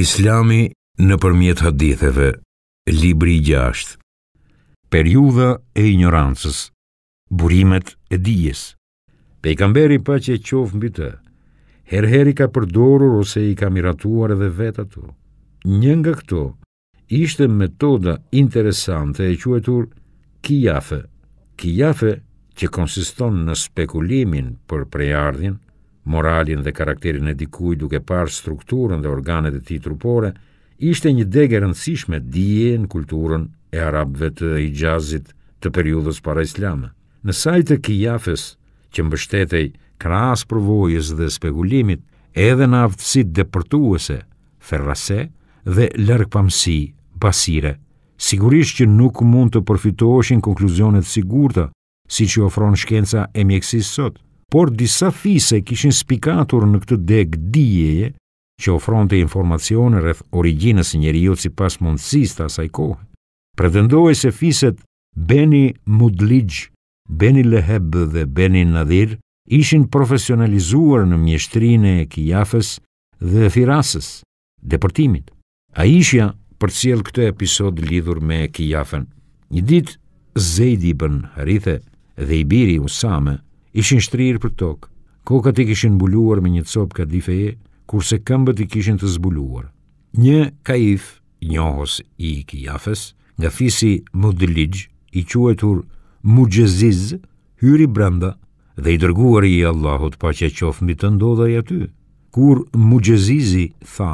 Islami në përmjet haditheve, libri 6 gjasht, periuda e ignorancës, burimet e dijes. Pe i kamberi pa që e qovë mbi të, herheri ka përdorur ose i ka miratuar edhe vetë ato. Njën nga këto, ishte metoda interesante e quetur kijafe, kijafe që konsiston në spekulimin për prejardhin, moralin dhe karakterin e dikuj duke parë strukturën dhe organet e ti trupore, ishte një degë e rëndësishme dije në kulturën e arabëve të hijazit të periudhës para islame. Në sajtë të kijafes që mbështetej krahas përvojës dhe spekulimit, edhe në aftësit depërtuese, ferrase dhe lërkpamsi, basire, sigurisht që nuk mund të përfitoheshin konkluzionet sigurta, si që ofron shkenca e mjekësis sotë por disa fise kishin spikatur në këtë deg dijeje që ofronte informacione rreth origjinës së njeriu si pas mundësis të asaj kohë. Pretendoj se fiset Beni Mudlijj, Beni Leheb dhe Beni Nadir ishin profesionalizuar në mjeshtrinë e kijafës dhe firasës, deportimit. A ishja për cilë këtë episod lidhur me kijafën. Një ditë Zejdi bën Harithe dhe i biri Usame, ishin shtrirë për tokë, kokat i kishin buluar me një copë ka difeje, kurse këmbët i kishin të zbuluar. Një kaif, njohës i kijafes, nga fisi Mudilij, i quetur Mujeziz, hyri brenda dhe i dërguar i Allahut pa që qofë mbi të ndodha i aty. Kur Mujezizi tha,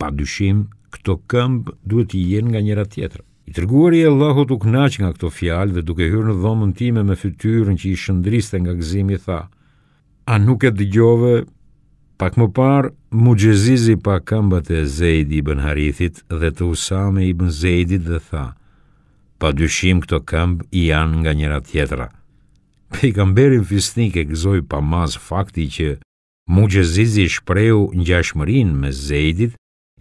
pa dyshim, këto këmbë duhet i jenë nga njëra tjetërë. I tërguar i Allahut u knaq nga këto fjalë dhe duke hyrë në dhomën time me fytyrën që i shëndriste nga gëzimi tha, a nuk e të gjove, pak më parë, mu pa këmbët e Zejdi i bën Harithit dhe të usame i bën dhe tha, pa dyshim këto këmb i janë nga njëra tjetra. Pejgamberin fisnik e gëzoj pa mas fakti që mu gjezizi shpreu një me Zejdit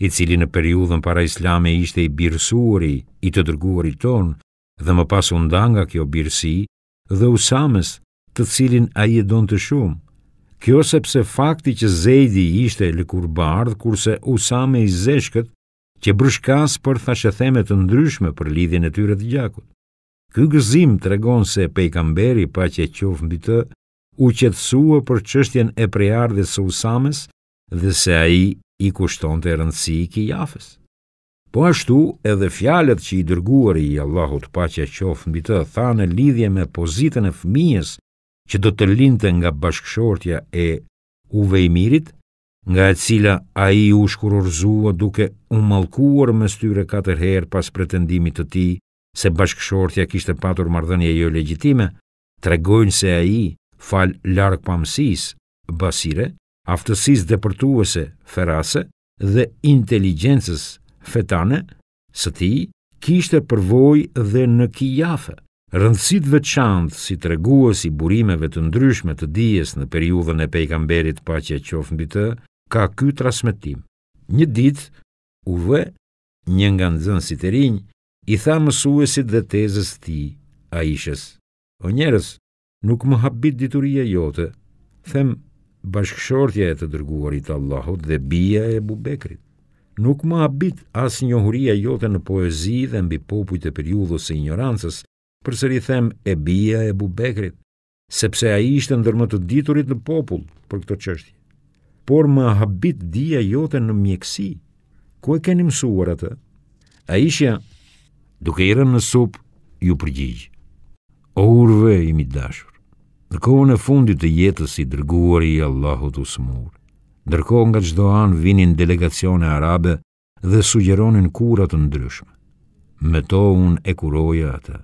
i cili në periudhën para islame ishte i birësuri, i të dërguarit tonë ton, dhe më pas nda nga kjo birësi, dhe usames të cilin a i e donë të shumë. Kjo sepse fakti që zejdi ishte lëkur bardh, kurse usame i zeshkët që brëshkas për thasheteme të ndryshme për lidhjen e tyre të gjakut. Ky gëzim të regon se pejkamberi pa që e qofën mbi të, u për qështjen e prejardhe së usames dhe se a i i kushton të rëndësi i kijafës. Po ashtu edhe fjalet që i dërguar i Allahut pa që qofë mbi të thanë lidhje me pozitën e fëmijës që do të linte nga bashkëshortja e uve i mirit, nga e cila a i u shkurorzua duke u malkuar me styre katër herë pas pretendimit të ti se bashkëshortja kishte patur mardhënje jo legjitime, tregojnë se a i fal larkë pamësis, basire, aftësis dhe përtuese ferase dhe inteligencës fetane, së ti kishte përvoj dhe në kijafe. Rëndësitë veçantë si të reguës i burimeve të ndryshme të dijes në periudën e pejkamberit pa që e mbi të, ka ky transmetim. Një ditë, u vë, një nga nxënësit si të rinjë, i tha mësuesit dhe tezës ti, a ishes. O njerës, nuk më habit dituria jote, them, bashkëshortja e të dërguarit Allahut dhe bia e bubekrit. Nuk më abit as njohuria jote në poezi dhe mbi popujt të periudhës e ignorancës, përse rithem them e bia e bubekrit, sepse a ishte ndërmë të diturit në popull për këto qështje. Por më habit dia jote në mjekësi, ku e keni mësuar atë? A ishja, duke i rëmë në sup, ju përgjigjë. O urve, imi dashur në kohën e fundit të jetës si dërguari i Allahut Usmur. Ndërkohë nga çdo an vinin delegacione arabe dhe sugjeronin kura të ndryshme. Me to un e kuroja ata.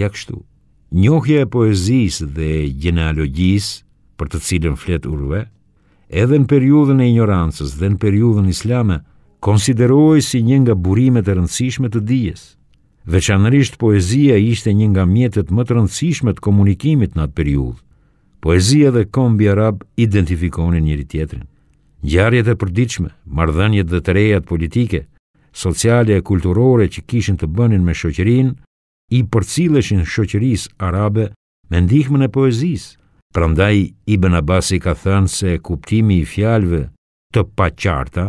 Ja kështu. Njohja e poezisë dhe genealogjisë për të cilën flet Urve, edhe në periudhën e ignorancës dhe në periudhën islame, konsiderohej si një nga burimet e rëndësishme të dijes. Veçanërisht poezia ishte një nga mjetet më të rëndësishme të komunikimit në atë periudhë. Poezia dhe kombi arab identifikonin njëri tjetrin. Ngjarjet e përditshme, marrëdhëniet dhe të rejat politike, sociale e kulturore që kishin të bënin me shoqërinë, i përcilleshin shoqërisë arabe me ndihmën e poezisë. Prandaj Ibn Abbas i ka thënë se kuptimi i fjalëve të paqarta,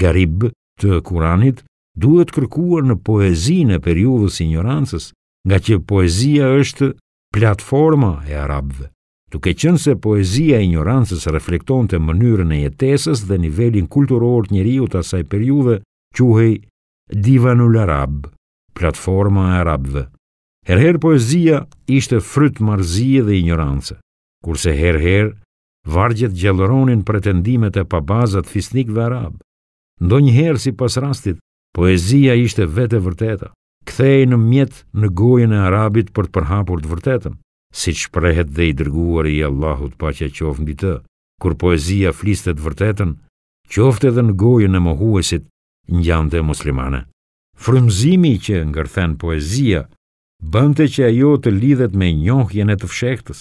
garib të Kuranit, duhet kërkuar në poezinë e periudhës ignorancës, nga që poezia është platforma e arabëve. Duke qënë se poezia i ignorancës reflekton të mënyrën e jetesës dhe nivelin kulturor të njëriut asaj periudhe, quhej divanul arab, platforma e arabëve. Herher poezia ishte fryt marzije dhe ignorancë, kurse herher vargjet gjelëronin pretendimet e pabazat dhe arabë. Ndo njëherë si pas rastit, Poezia ishte vetë e vërteta, kthej në mjet në gojën e Arabit për të përhapur të vërtetën, si që prehet dhe i dërguar i Allahut pa që qofë mbi të, kur poezia fliste të vërtetën, qofte edhe në gojën e mohuesit në muslimane. Frumzimi që ngërthen poezia, bënte që ajo të lidhet me njohjen e të fshektës.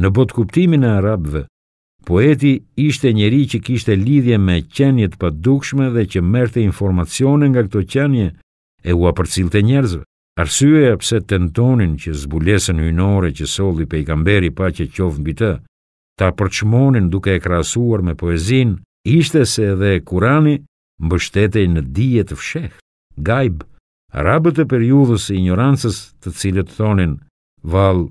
Në botë kuptimin e Arabve, Poeti ishte njeri që kishte lidhje me qenjet për dukshme dhe që merte informacione nga këto qenje e ua për cilë të njerëzve. Arsye e pse tentonin që zbulesen hynore që soldi pe i kamberi pa që qovën bitë, ta përqmonin duke e krasuar me poezin, ishte se edhe kurani mbështetej në dijet fshekht, gajbë, rabët e periudhës e ignorancës të cilët thonin valë,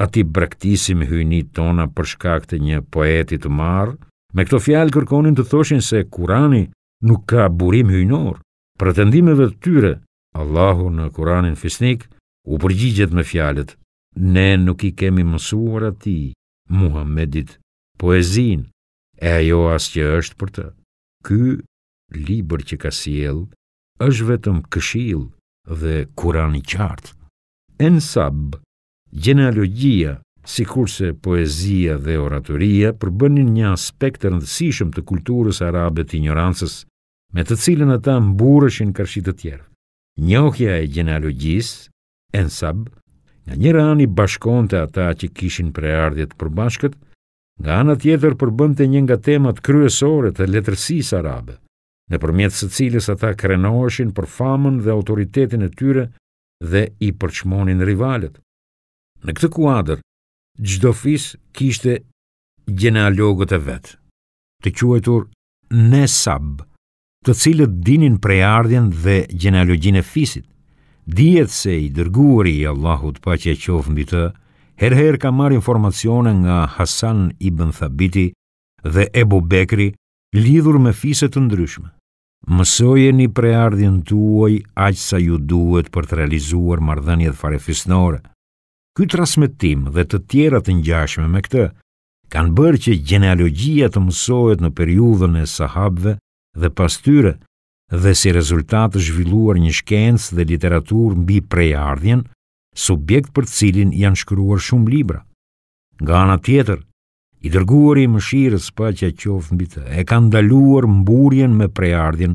ati braktisim hyjnit tona për shkak të një poetit marë, me këto fjalë kërkonin të thoshin se Kurani nuk ka burim hyjnor. Pretendimeve të tyre, Allahu në Kuranin fisnik, u përgjigjet me fjalët, ne nuk i kemi mësuar ati, Muhammedit, poezin, e ajo as që është për të. Ky liber që ka siel, është vetëm këshil dhe kurani qartë. Ensab, Genealogia, si kurse poezia dhe oratoria, përbënin një aspekt të rëndësishëm të kulturës arabe të ignorancës, me të cilën ata mburëshin kërshit të tjerë. Njohja e genealogjis, ensab, nga një rani bashkon të ata që kishin preardjet për bashkët, nga anë tjetër përbën të një nga temat kryesore të letërsis arabe, në përmjetë së cilës ata krenoheshin për famën dhe autoritetin e tyre dhe i përçmonin rivalet. Në këtë kuadër, çdo fis kishte genealogët e vet, të quajtur Nesab, të cilët dinin prej ardhjën dhe genealogjin e fisit. Dihet se i dërguari i Allahut paqja e qof mbi të, herëherë ka marrë informacione nga Hasan ibn Thabiti dhe Ebu Bekri lidhur me fise të ndryshme. Mësojeni prej ardhjën tuaj aq sa ju duhet për të realizuar marrëdhëniet farefisnore. Ky transmetim dhe të tjera të ngjashme me këtë kanë bërë që genealogjia të mësohet në periudhën e sahabëve dhe pas tyre dhe si rezultat të zhvilluar një shkencë dhe literaturë mbi prejardhjen, subjekt për cilin janë shkruar shumë libra. Nga ana tjetër, i dërguari i mëshirës pa që qofë mbi të, e kanë ndaluar mburjen me prejardhjen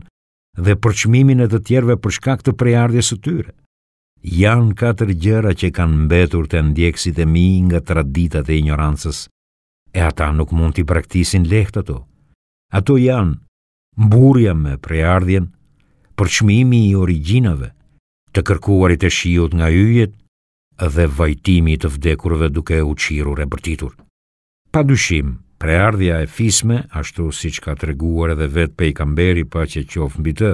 dhe përçmimin e të tjerve për shkak të prejardhjes të tyre janë katër gjëra që kanë mbetur të ndjekësit e mi nga traditat e ignorancës, e ata nuk mund t'i praktisin lehtë ato. Ato janë mburja me preardhjen, përshmimi i originave, të kërkuarit e shiut nga yjet, dhe vajtimi të vdekurve duke u qirur e bërtitur. Pa dushim, preardhja e fisme, ashtu si që ka të reguar edhe vetë pejkamberi pa që qofë mbi të,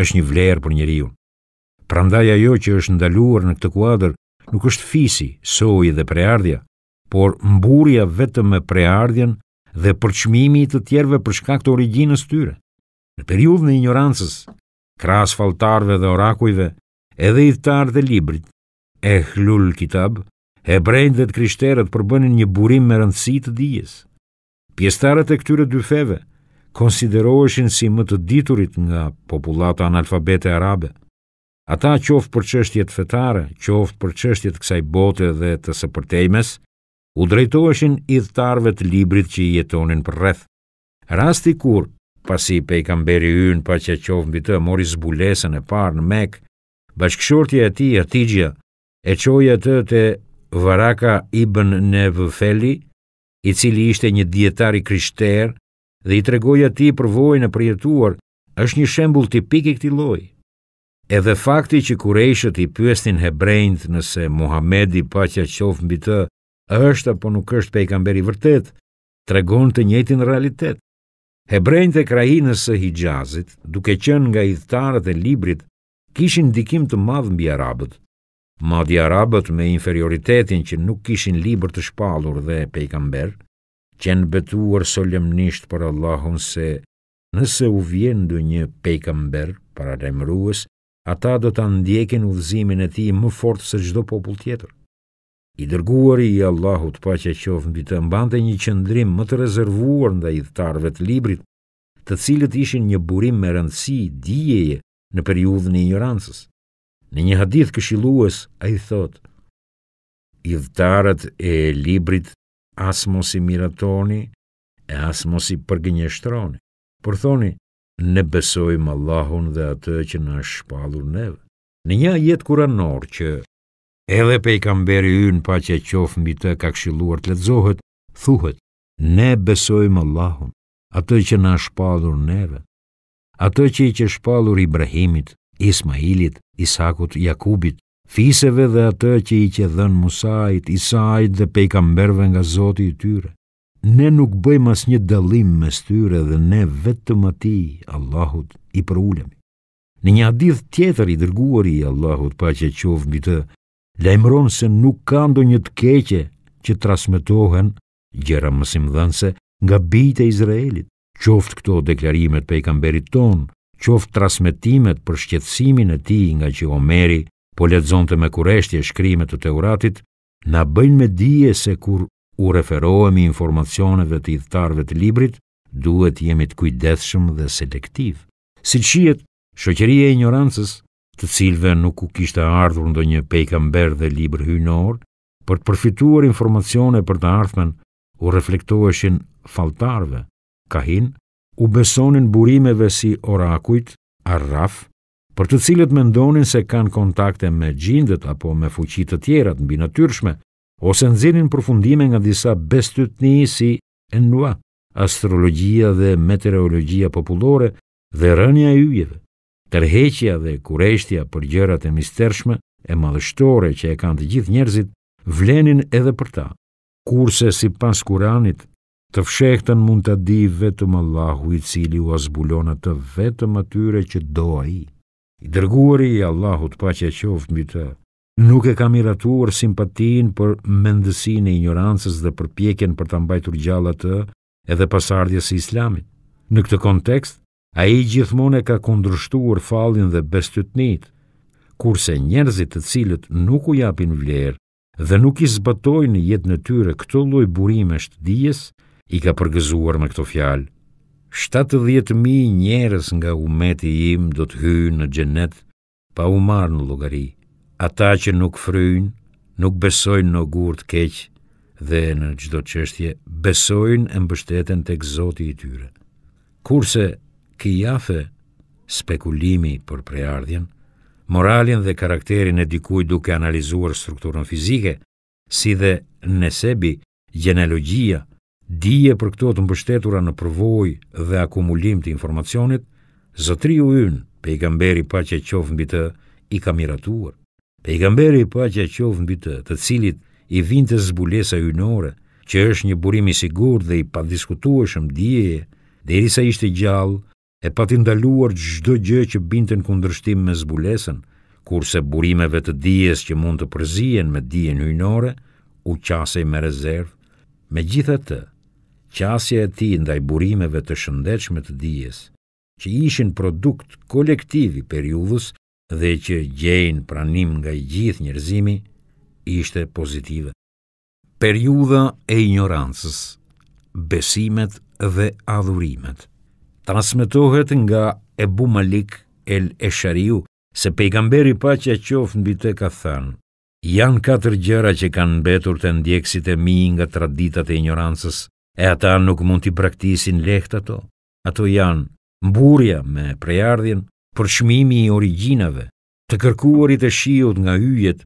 është një vlerë për njeriun prandaj ajo që është ndaluar në këtë kuadër nuk është fisi, soi dhe preardhja, por mburja vetëm me preardhjen dhe përçmimi i të tjerëve për shkak të origjinës tyre. Në periudhën e ignorancës, krahas faltarve dhe orakujve, edhe i tarë dhe librit, e hlul kitab, hebrejnë dhe të krishterët përbënin një burim me rëndësi të dijes. Pjestarët e këtyre dy feve konsideroheshin si më të diturit nga populata analfabete arabe. Ata qoftë për qështjet fetare, qoftë për qështjet kësaj bote dhe të sëpërtejmes, u drejtoheshin idhtarve të librit që i jetonin për rreth. Rasti kur, pasi pejkamberi yn pa që qovë mbi të mori zbulesën e parë në mek, bashkëshortja e tij Atigja, e qoja të të Varaka Ibn Nevfeli, i cili ishte një i krishterë dhe i tregoja ti për vojnë e përjetuar, është një shembul tipik i këti lojë. Edhe fakti që kurejshët i pyestin hebrejnët nëse Muhamedi pa që qofë mbi të është apo nuk është pejkamberi vërtet, tregon të njëtin realitet. Hebrejnët e krajinës së Hijazit, duke qënë nga idhtarët e librit, kishin dikim të madhë mbi arabët. i arabët me inferioritetin që nuk kishin libër të shpalur dhe pejkamber, qenë betuar solemnisht për Allahun se nëse u vjen dë një pejkamber, para lajmëruës, ata do të ndjekin udhëzimin e tij më fort se çdo popull tjetër. I dërguari i Allahut paqja qoftë mbi të mbante një qëndrim më të rezervuar ndaj dhëtarëve të librit, të cilët ishin një burim me rëndësi dijeje në periudhën e ignorancës. Në një hadith këshillues ai thotë: "I dhëtarët e librit as mos i miratoni, e as mos i përgënjeshtroni." Por thoni: ne besojmë Allahun dhe atë që në është shpalur neve. Në një jetë kuranor që edhe pe i kam qof yn pa që mbi të ka kshiluar të letzohet, thuhet, ne besojmë Allahun, atë që në është shpalur neve, atë që i që shpallur Ibrahimit, Ismailit, Isakut, Jakubit, fiseve dhe atë që i që dhenë Musait, Isait dhe pe i nga Zoti i tyre ne nuk bëjmë as një dalim me styre dhe ne vetëm ati, Allahut, i përullemi. Në një adith tjetër i dërguari i Allahut, pa që e qovë të lejmëron se nuk kando një të keqe që trasmetohen, gjera mësim dhënëse, nga bitë e Izraelit, qoftë këto deklarimet pe i kamberit tonë, qoftë trasmetimet për shqetsimin e ti nga që omeri, po ledzonte me kureshtje shkrimet të teuratit, na bëjnë me dije se kur u referohemi informacioneve të idhëtarve të librit, duhet jemi të kujdesshëm dhe selektiv. Si qiet, shoqëria e ignorancës, të cilve nuk u kishte ardhur ndo një mber dhe libr hynor, për të përfituar informacione për të ardhmen, u reflektoheshin faltarve, kahin, u besonin burimeve si orakujt, arraf, për të cilët mendonin se kanë kontakte me gjindet apo me fuqit të tjerat në binatyrshme, ose nxjerrin përfundime nga disa bestytni si enua, astrologjia dhe meteorologjia popullore dhe rënja e yjeve. Tërheqja dhe kureshtja për gjërat e mistershme e madhështore që e kanë të gjithë njerëzit vlenin edhe për ta. Kurse si pas kuranit, të fshehtën mund të di vetëm Allahu i cili u azbulona të vetëm atyre që doa i. I dërguari i Allahut pa që e qoftë mbi të, Nuk e kam iratuar simpatin për mendësin e ignorancës dhe përpjekjen për të mbajtur gjallë atë edhe pasardhja si islamit. Në këtë kontekst, a i gjithmone ka kundrështuar falin dhe bestytnit, kurse njerëzit të cilët nuk u japin vlerë dhe nuk i zbatojnë në jetë në tyre këto loj shtë dijes, i ka përgëzuar me këto fjalë. 70.000 njerëz nga umeti im do të hyjë në gjenet pa u marë në logaritë ata që nuk fryjnë, nuk besojnë në gurt keq dhe në çdo çështje besojnë e mbështeten tek Zoti i tyre. Kurse kiafe spekulimi për preardhjen, moralin dhe karakterin e dikuj duke analizuar strukturën fizike, si dhe nesebi, genealogia, dije për këto të mbështetura në përvoj dhe akumulim të informacionit, zëtri u ynë, pejgamberi pa që mbi të, i ka miratuar. Pejgamberi i po paqja qof mbi të, të cilit i vinte zbulesa hyjnore, që është një burim i sigurt dhe i padiskutueshëm dije, derisa ishte gjallë e pa të ndaluar çdo gjë që binte në kundërshtim me zbulesën, kurse burimeve të dijes që mund të përzihen me dijen hyjnore, u qasej me rezervë. Megjithatë, qasja e tij ndaj burimeve të shëndetshme të dijes, që ishin produkt kolektiv i periudhës, dhe që gjejnë pranim nga i gjithë njerëzimi, ishte pozitive. Periuda e ignorancës, besimet dhe adhurimet, transmitohet nga Ebu Malik el Eshariu, se pejgamberi pa që qofë në bitë ka thënë, janë katër gjëra që kanë betur të ndjekësit e mi nga traditat e ignorancës, e ata nuk mund t'i praktisin lehtë ato, ato janë mburja me prejardhjen, për shmimi i originave, të kërkuarit e shiut nga yjet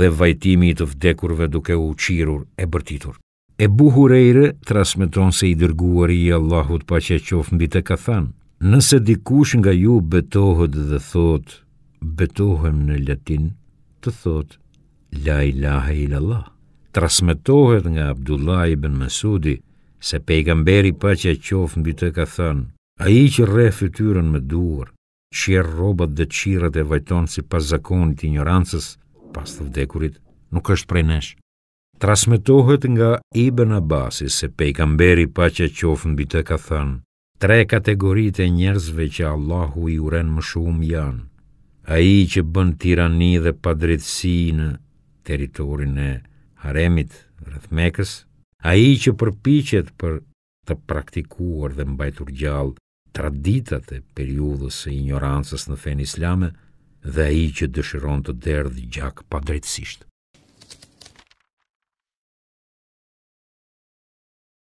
dhe vajtimi të vdekurve duke u qirur e bërtitur. E buhurejre trasmeton se i dërguar i Allahut pa që qof mbi të ka than, nëse dikush nga ju betohet dhe thot, betohem në latin, të thot, la ilaha ilallah. Trasmetohet nga Abdullah ibn Mesudi, se pejgamberi pa që qof mbi të ka than, a i që re fytyrën me duar, që e robët dhe qirët e vajton si pas zakonit i njërancës, pas të vdekurit, nuk është prej nesh. Trasmetohet nga Ibn Abasi se pejkamberi pa që qofë në bitë ka thënë, tre kategorit e njerëzve që Allahu i uren më shumë janë, a i që bën tirani dhe padritsi në teritorin e haremit rëthmekës, a i që përpichet për të praktikuar dhe mbajtur gjallë traditat e periudhës së ignorancës në fenë islame dhe ai që dëshiron të derdh gjak padrejtësisht